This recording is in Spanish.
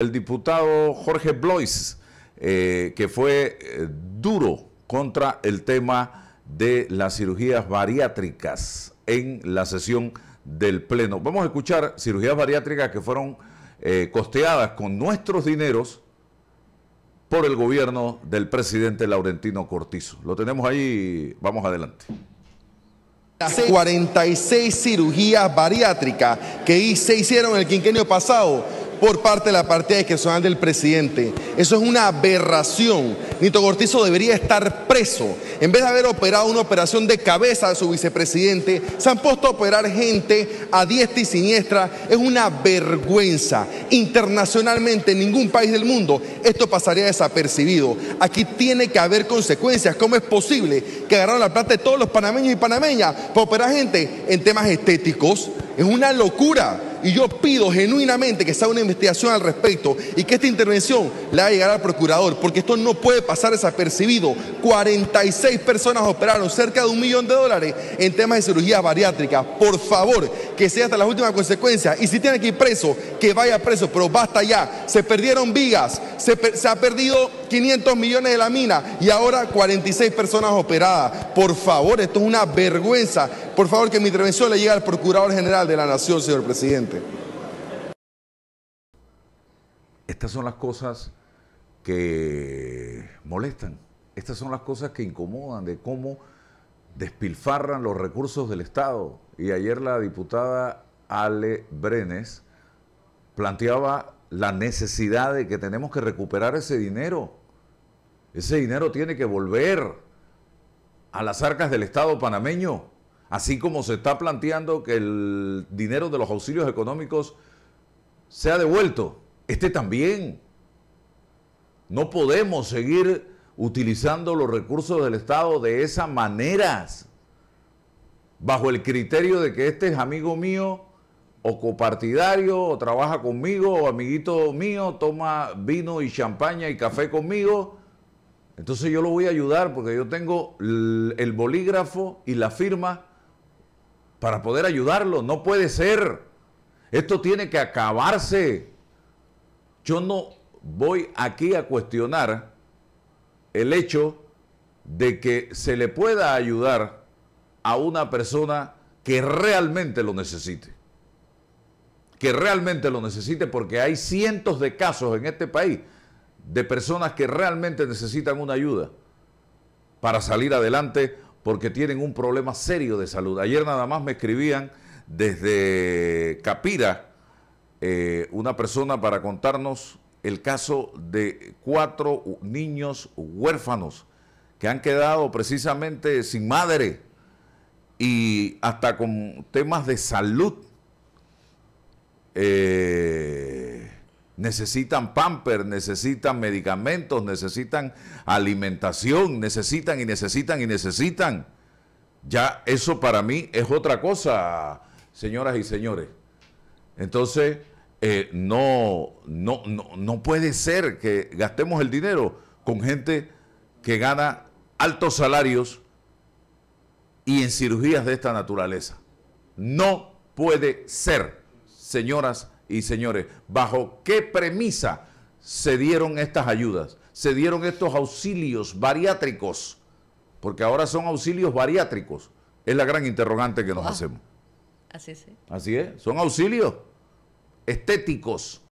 el diputado Jorge Blois, eh, que fue eh, duro contra el tema de las cirugías bariátricas en la sesión del Pleno. Vamos a escuchar cirugías bariátricas que fueron eh, costeadas con nuestros dineros por el gobierno del presidente Laurentino Cortizo. Lo tenemos ahí, vamos adelante. Las 46 cirugías bariátricas que se hicieron el quinquenio pasado por parte de la Partida Discrecional del Presidente. Eso es una aberración. Nito Gortizo debería estar preso. En vez de haber operado una operación de cabeza de su vicepresidente, se han puesto a operar gente a diestra y siniestra. Es una vergüenza. Internacionalmente, en ningún país del mundo, esto pasaría desapercibido. Aquí tiene que haber consecuencias. ¿Cómo es posible que agarraron la plata de todos los panameños y panameñas para operar gente en temas estéticos? Es una locura. Y yo pido genuinamente que se haga una investigación al respecto y que esta intervención le haga llegar al procurador, porque esto no puede pasar desapercibido. 46 personas operaron cerca de un millón de dólares en temas de cirugía bariátrica. Por favor, que sea hasta las últimas consecuencias. Y si tiene que ir preso, que vaya preso, pero basta ya. Se perdieron vigas, se, ha perdido 500 millones de la mina y ahora 46 personas operadas. Por favor, esto es una vergüenza. Por favor, que mi intervención le llegue al Procurador General de la Nación, señor presidente. Estas son las cosas que molestan. Estas son las cosas que incomodan de cómo despilfarran los recursos del Estado. Y ayer la diputada Ale Brenes planteaba la necesidad de que tenemos que recuperar ese dinero. Ese dinero tiene que volver a las arcas del Estado panameño, así como se está planteando que el dinero de los auxilios económicos sea devuelto. Este también. No podemos seguir utilizando los recursos del Estado de esas maneras, bajo el criterio de que este es amigo mío o copartidario o trabaja conmigo o amiguito mío, toma vino y champaña y café conmigo, entonces yo lo voy a ayudar porque yo tengo el bolígrafo y la firma para poder ayudarlo. No puede ser. Esto tiene que acabarse. Yo no voy aquí a cuestionar el hecho de que se le pueda ayudar a una persona que realmente lo necesite que realmente lo necesite, porque hay cientos de casos en este país de personas que realmente necesitan una ayuda para salir adelante porque tienen un problema serio de salud. Ayer nada más me escribían desde Capira eh, una persona para contarnos el caso de cuatro niños huérfanos que han quedado precisamente sin madre y hasta con temas de salud eh, necesitan pamper, necesitan medicamentos, necesitan alimentación, necesitan y necesitan y necesitan. Ya eso para mí es otra cosa, señoras y señores. Entonces, eh, no, no, no puede ser que gastemos el dinero con gente que gana altos salarios y en cirugías de esta naturaleza. No puede ser señoras y señores, bajo qué premisa se dieron estas ayudas, se dieron estos auxilios bariátricos, porque ahora son auxilios bariátricos, es la gran interrogante que nos ah. hacemos. Así es. Así es, son auxilios estéticos,